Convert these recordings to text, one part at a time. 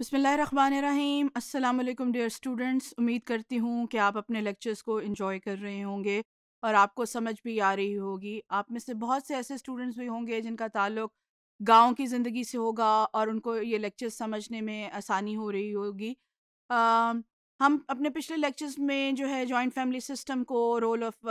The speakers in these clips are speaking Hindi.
बसमीम अल्लाम डियर स्टूडेंट्स उम्मीद करती हूँ कि आप अपने लेक्चर्स को इन्जॉय कर रहे होंगे और आपको समझ भी आ रही होगी आप में से बहुत से ऐसे स्टूडेंट्स भी होंगे जिनका ताल्लुक गाँव की ज़िंदगी से होगा और उनको ये लेक्चर्स समझने में आसानी हो रही होगी हम अपने पिछले लेक्चर्स में जो है जॉइंट फैमिली सिस्टम को रोल ऑफ़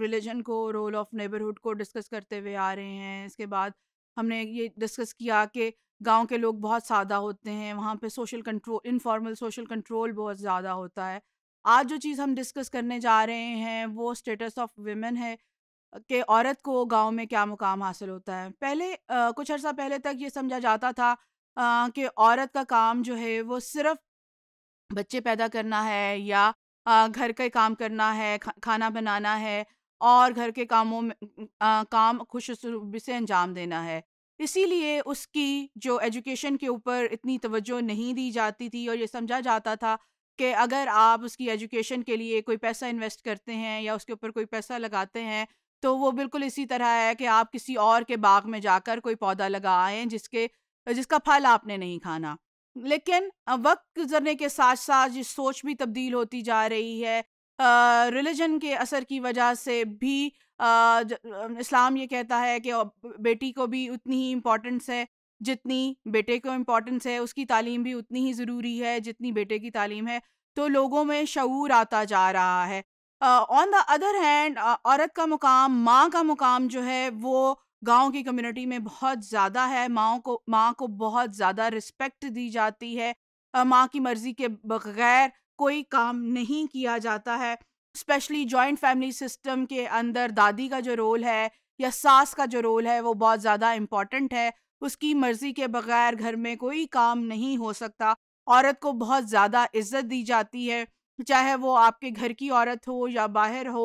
रिलीजन को रोल ऑफ़ नेबरहुड को डिस्कस करते हुए आ रहे हैं इसके बाद हमने ये डिस्कस किया कि गांव के लोग बहुत सादा होते हैं वहाँ पे social control informal social control बहुत ज़्यादा होता है आज जो चीज़ हम डिस्कस करने जा रहे हैं वो स्टेटस ऑफ वेमेन है कि औरत को गांव में क्या मुकाम हासिल होता है पहले आ, कुछ अर्सा पहले तक ये समझा जाता था कि औरत का काम जो है वो सिर्फ बच्चे पैदा करना है या आ, घर का काम करना है खा, खाना बनाना है और घर के कामों में आ, काम खुश से अंजाम देना है इसीलिए उसकी जो एजुकेशन के ऊपर इतनी तवज्जो नहीं दी जाती थी और ये समझा जाता था कि अगर आप उसकी एजुकेशन के लिए कोई पैसा इन्वेस्ट करते हैं या उसके ऊपर कोई पैसा लगाते हैं तो वो बिल्कुल इसी तरह है कि आप किसी और के बाग में जाकर कोई पौधा लगा आएँ जिसके जिसका फल आपने नहीं खाना लेकिन वक्त गुजरने के साथ साथ ये सोच भी तब्दील होती जा रही है रिलीजन के असर की वजह से भी इस्लाम ये कहता है कि बेटी को भी उतनी ही इम्पोर्टेंस है जितनी बेटे को इम्पोर्टेंस है उसकी तालीम भी उतनी ही ज़रूरी है जितनी बेटे की तालीम है तो लोगों में शूर आता जा रहा है ऑन द अदर हैंड औरत का मुकाम माँ का मुकाम जो है वो गांव की कम्युनिटी में बहुत ज़्यादा है माओ को माँ को बहुत ज़्यादा रिस्पेक्ट दी जाती है माँ की मर्ज़ी के बगैर कोई काम नहीं किया जाता है स्पेशली जॉइंट फैमिली सिस्टम के अंदर दादी का जो रोल है या सास का जो रोल है वो बहुत ज़्यादा इम्पॉर्टेंट है उसकी मर्ज़ी के बगैर घर में कोई काम नहीं हो सकता औरत को बहुत ज़्यादा इज्जत दी जाती है चाहे वो आपके घर की औरत हो या बाहर हो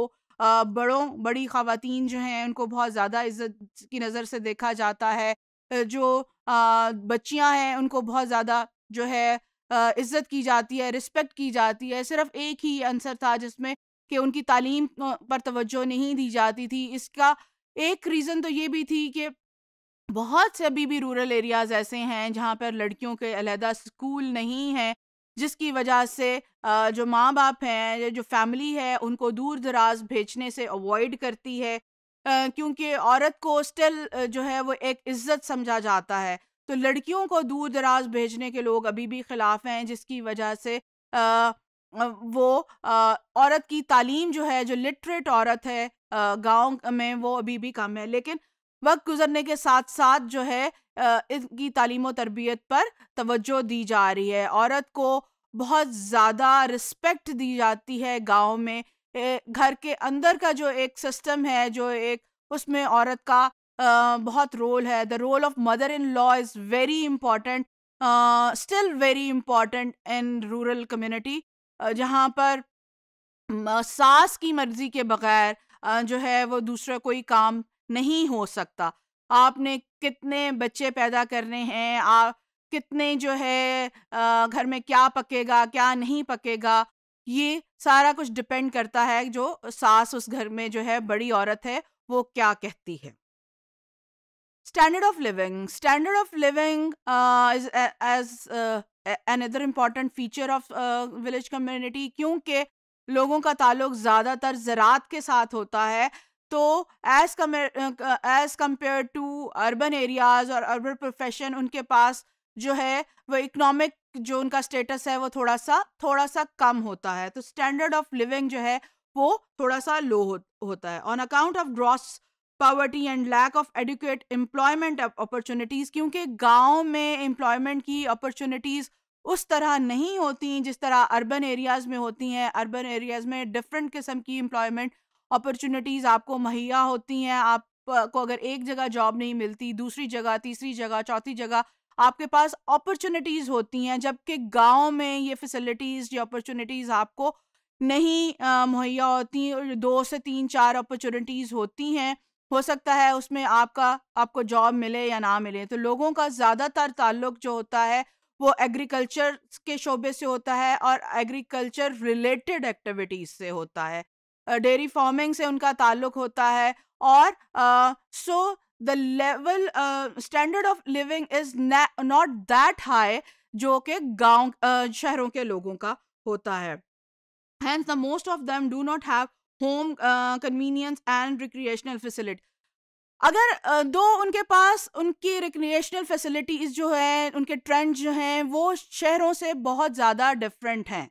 बड़ों बड़ी खातन जो हैं उनको बहुत ज़्यादा इज्जत की नज़र से देखा जाता है जो बच्चियां हैं उनको बहुत ज़्यादा जो है इज्जत की जाती है रिस्पेक्ट की जाती है सिर्फ एक ही आंसर था जिसमें कि उनकी तालीम पर तवज्जो नहीं दी जाती थी इसका एक रीज़न तो ये भी थी कि बहुत से अभी भी रूरल एरियाज़ ऐसे हैं जहाँ पर लड़कियों के अलहदा स्कूल नहीं हैं जिसकी वजह से जो माँ बाप हैं जो फैमिली है उनको दूर दराज भेजने से अवॉइड करती है क्योंकि औरत को स्टिल जो है वो एक इज़्ज़त समझा जाता है तो लड़कियों को दूर दराज भेजने के लोग अभी भी खिलाफ हैं जिसकी वजह से आ, वो आ, औरत की तालीम जो है जो लिटरेट औरत है गांव में वो अभी भी कम है लेकिन वक्त गुजरने के साथ साथ जो है इनकी तालीम तरबियत पर तवज्जो दी जा रही है औरत को बहुत ज़्यादा रिस्पेक्ट दी जाती है गांव में घर के अंदर का जो एक सिस्टम है जो एक उसमें औरत का बहुत रोल है the role of mother in law is very important still very important in rural community जहाँ पर सास की मर्ज़ी के बगैर जो है वो दूसरा कोई काम नहीं हो सकता आपने कितने बच्चे पैदा करने हैं आप कितने जो है घर में क्या पकेगा क्या नहीं पकेगा ये सारा कुछ डिपेंड करता है जो सास उस घर में जो है बड़ी औरत है वो क्या कहती है standard of living standard of living uh, is a, as uh, another important feature uh, क्योंकि लोगों का ताल्लुक ज़्यादातर ज़रात के साथ होता है तो as as compare to urban areas और अर्बन प्रोफेशन उनके पास जो है वो इकोनॉमिक जो उनका स्टेटस है वो थोड़ा सा थोड़ा सा कम होता है तो स्टैंडर्ड ऑफ लिविंग जो है वो थोड़ा सा लो हो, होता है on account of gross poverty and lack of educate employment opportunities क्योंकि गाँव में एम्प्लॉयमेंट की अपॉर्चुनिटीज़ उस तरह नहीं होती जिस तरह अर्बन एरियाज़ में होती हैं अर्बन एरियाज़ में डिफरेंट किस्म की एम्प्लॉयमेंट अपॉर्चुनिटीज़ आपको मुहैया होती हैं आप को अगर एक जगह जॉब नहीं मिलती दूसरी जगह तीसरी जगह चौथी जगह आपके पास अपॉर्चुनिटीज़ होती हैं जबकि गाँव में ये फैसिलिटीज़ ये अपॉर्चुनिटीज़ आपको नहीं मुहैया होती दो से तीन चार अपॉर्चुनिटीज़ होती हैं हो सकता है उसमें आपका आपको जॉब मिले या ना मिले तो लोगों का ज़्यादातर ताल्लुक जो होता है वो एग्रीकल्चर के शोबे से होता है और एग्रीकल्चर रिलेटेड एक्टिविटीज़ से होता है डेयरी फार्मिंग से उनका ताल्लुक होता है और so the level standard of living is not that high जो कि गांव uh, शहरों के लोगों का होता है hence the most of them do not have home convenience and recreational facility अगर दो उनके पास उनकी रिक्रिएशनल फैसिलिटीज़ जो है उनके ट्रेंड जो हैं वो शहरों से बहुत ज़्यादा डिफरेंट हैं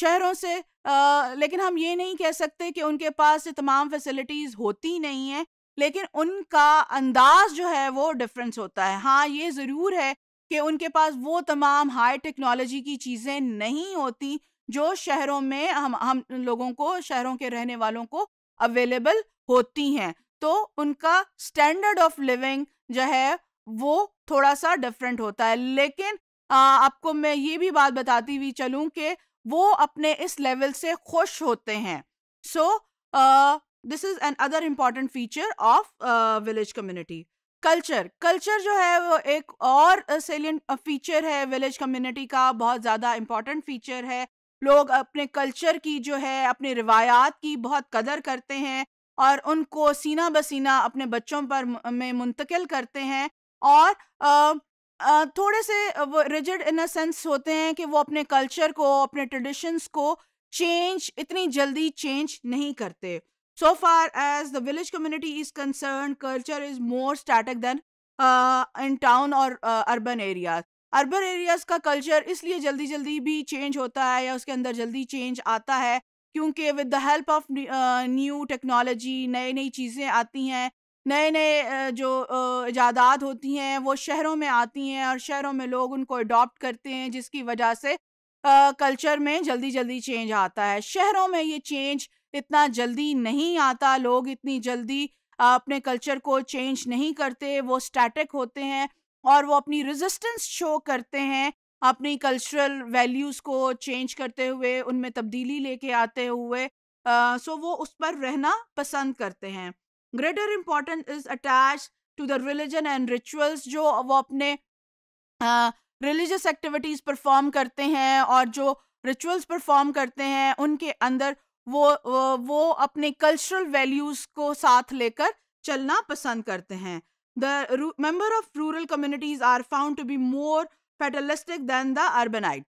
शहरों से आ, लेकिन हम ये नहीं कह सकते कि उनके पास ये तमाम फैसिलिटीज़ होती नहीं हैं लेकिन उनका अंदाज जो है वो डिफरेंस होता है हाँ ये ज़रूर है कि उनके पास वो तमाम हाई टेक्नोलॉजी की चीज़ें नहीं होती जो शहरों में हम हम लोगों को शहरों के रहने वालों को अवेलेबल होती हैं तो उनका स्टैंडर्ड ऑफ लिविंग जो है वो थोड़ा सा डिफरेंट होता है लेकिन आ, आपको मैं ये भी बात बताती हुई चलूँ कि वो अपने इस लेवल से खुश होते हैं so this is an other important feature of village community culture culture जो है वो एक और सेलियंट फीचर है विलेज कम्युनिटी का बहुत ज़्यादा इम्पॉर्टेंट फीचर है लोग अपने कल्चर की जो है अपने रिवायात की बहुत कदर करते हैं और उनको सीना बसीना अपने बच्चों पर में मुंतकिल करते हैं और आ, आ, थोड़े से वो रिजिड इन सेंस होते हैं कि वो अपने कल्चर को अपने ट्रेडिशंस को चेंज इतनी जल्दी चेंज नहीं करते so far as village village is concern culture is more more static than uh, in town or urban areas का कल्चर इसलिए जल्दी जल्दी भी चेंज होता है या उसके अंदर जल्दी चेंज आता है क्योंकि with the help of new technology नई नई चीज़ें आती हैं नए नए जो इजादात होती हैं वो शहरों में आती हैं और शहरों में लोग उनको अडॉप्ट करते हैं जिसकी वजह से कल्चर में जल्दी जल्दी चेंज आता है शहरों में ये चेंज इतना जल्दी नहीं आता लोग इतनी जल्दी अपने कल्चर को चेंज नहीं करते वो स्टैटिक होते हैं और वो अपनी रेजिस्टेंस शो करते हैं अपनी कल्चरल वैल्यूज़ को चेंज करते हुए उनमें तब्दीली लेके आते हुए सो so वो उस पर रहना पसंद करते हैं greater importance is attach to the religion and rituals जो वो अपने रिलीजियस एक्टिविटीज़ परफॉर्म करते हैं और जो रिचुअल्स परफॉर्म करते हैं उनके अंदर वो वो अपने कल्चरल वैल्यूज़ को साथ लेकर चलना पसंद करते हैं the member of rural communities are found to be more fatalistic than the urbanite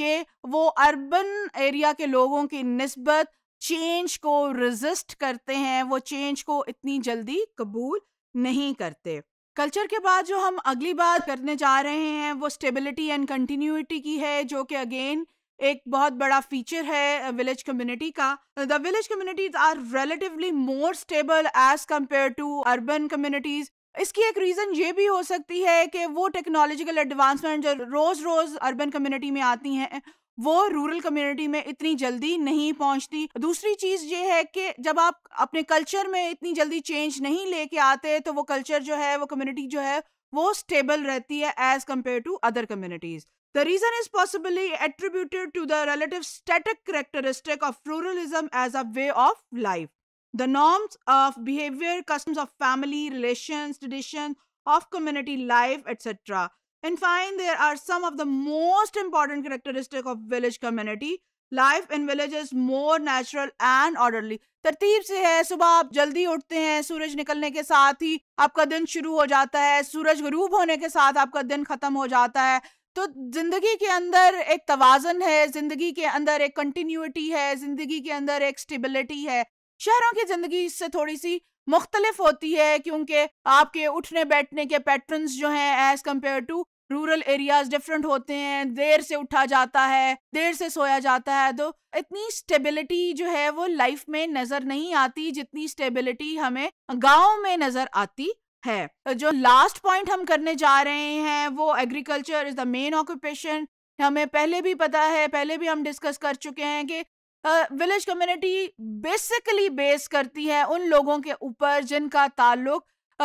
के वो अर्बन एरिया के लोगों की नस्बत चेंज को रेजिस्ट करते हैं वो चेंज को इतनी जल्दी कबूल नहीं करते कल्चर के बाद जो हम अगली बात करने जा रहे हैं वो स्टेबिलिटी एंड कंटिन्यूटी की है जो कि अगेन एक बहुत बड़ा फीचर है विलेज कम्युनिटी का the village communities are relatively more stable as compare to urban communities इसकी एक रीज़न ये भी हो सकती है कि वो टेक्नोलॉजिकल एडवांसमेंट जो रोज़ रोज़ अर्बन कम्युनिटी में आती हैं वो रूरल कम्युनिटी में इतनी जल्दी नहीं पहुंचती दूसरी चीज़ ये है कि जब आप अपने कल्चर में इतनी जल्दी चेंज नहीं लेके आते तो वो कल्चर जो है वो कम्युनिटी जो है वो स्टेबल रहती है as compare to other communities the reason is possibly attributed to the relative static characteristic of ruralism as a way of life The norms of behavior, customs of family, relations, tradition of community life, etc. And fine, there are some of the most important characteristic of village community. life in village is more natural and orderly तरतीब से है सुबह आप जल्दी उठते हैं सूरज निकलने के साथ ही आपका दिन शुरू हो जाता है सूरज गरूब होने के साथ आपका दिन खत्म हो जाता है तो जिंदगी के अंदर एक तवाजन है जिंदगी के अंदर एक कंटिन्यूटी है जिंदगी के अंदर एक स्टेबिलिटी है शहरों की जिंदगी इससे थोड़ी सी मुख्तलिफ होती है क्योंकि आपके उठने बैठने के पैटर्न जो हैं as compare to rural areas different होते हैं देर से उठा जाता है देर से सोया जाता है तो इतनी स्टेबिलिटी जो है वो लाइफ में नजर नहीं आती जितनी स्टेबिलिटी हमें गाँव में नजर आती है जो लास्ट पॉइंट हम करने जा रहे हैं वो agriculture is the main occupation हमें पहले भी पता है पहले भी हम डिस्कस कर चुके हैं कि विलेज कम्युनिटी बेसिकली बेस करती है उन लोगों के ऊपर जिनका ताल्लुक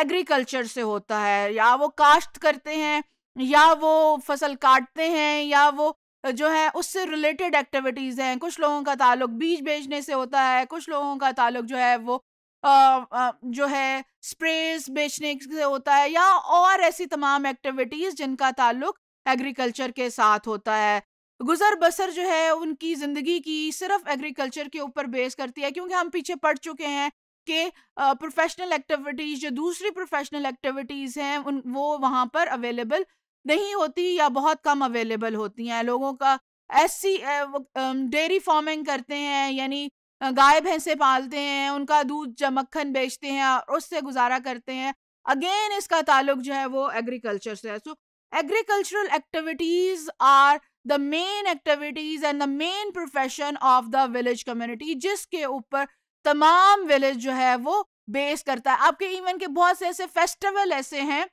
एग्रीकल्चर से होता है या वो काश्त करते हैं या वो फसल काटते हैं या वो जो है उससे रिलेटेड एक्टिविटीज़ हैं कुछ लोगों का ताल्लुक बीज बेचने से होता है कुछ लोगों का ताल्लुक जो है वो आ, आ, जो है स्प्रेस बेचने से होता है या और ऐसी तमाम एक्टिविटीज़ जिनका ताल्लुक एग्रीकल्चर के साथ होता है गुजर बसर जो है उनकी ज़िंदगी की सिर्फ एग्रीकल्चर के ऊपर बेस करती है क्योंकि हम पीछे पढ़ चुके हैं कि प्रोफेशनल एक्टिविटीज़ जो दूसरी प्रोफेशनल एक्टिविटीज़ हैं उन वो वहाँ पर अवेलेबल नहीं होती या बहुत कम अवेलेबल होती हैं लोगों का ऐसी डेयरी फार्मिंग करते हैं यानी गाय भैंसे पालते हैं उनका दूध या मक्खन बेचते हैं और उससे गुजारा करते हैं अगेन इसका ताल्लुक जो है वो एग्रीकल्चर से है सो so, agricultural activities are the main activities and the main profession of the village community जिसके ऊपर तमाम विलेज जो है वो बेस करता है आपके इवन के बहुत से ऐसे फेस्टिवल ऐसे हैं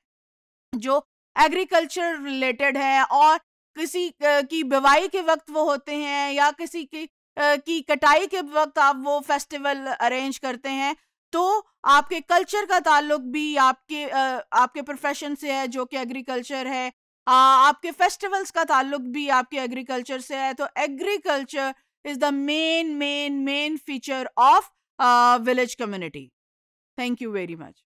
जो एग्रीकल्चर रिलेटेड है और किसी की बिवाई के वक्त वो होते हैं या किसी की की कटाई के वक्त आप वो फेस्टिवल अरेंज करते हैं तो आपके कल्चर का ताल्लुक भी आपके आपके प्रोफेशन से है जो कि एग्रीकल्चर है आपके फेस्टिवल्स का ताल्लुक भी आपके एग्रीकल्चर से है तो agriculture is the main main main feature of village community thank you very much